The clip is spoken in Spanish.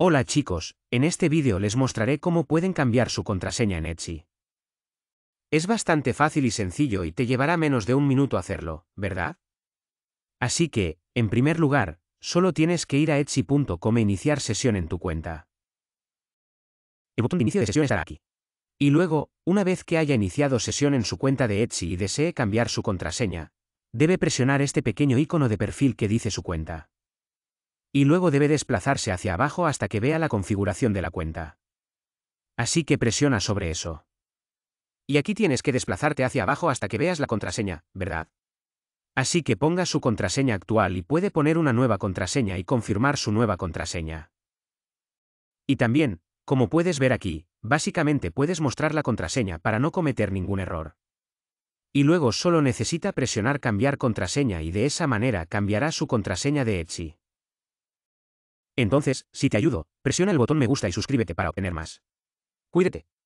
Hola chicos, en este vídeo les mostraré cómo pueden cambiar su contraseña en Etsy. Es bastante fácil y sencillo y te llevará menos de un minuto hacerlo, ¿verdad? Así que, en primer lugar, solo tienes que ir a etsy.com e iniciar sesión en tu cuenta. El botón de inicio de sesión estará aquí. Y luego, una vez que haya iniciado sesión en su cuenta de Etsy y desee cambiar su contraseña, debe presionar este pequeño icono de perfil que dice su cuenta. Y luego debe desplazarse hacia abajo hasta que vea la configuración de la cuenta. Así que presiona sobre eso. Y aquí tienes que desplazarte hacia abajo hasta que veas la contraseña, ¿verdad? Así que ponga su contraseña actual y puede poner una nueva contraseña y confirmar su nueva contraseña. Y también, como puedes ver aquí, básicamente puedes mostrar la contraseña para no cometer ningún error. Y luego solo necesita presionar cambiar contraseña y de esa manera cambiará su contraseña de Etsy. Entonces, si te ayudo, presiona el botón me gusta y suscríbete para obtener más. Cuídate.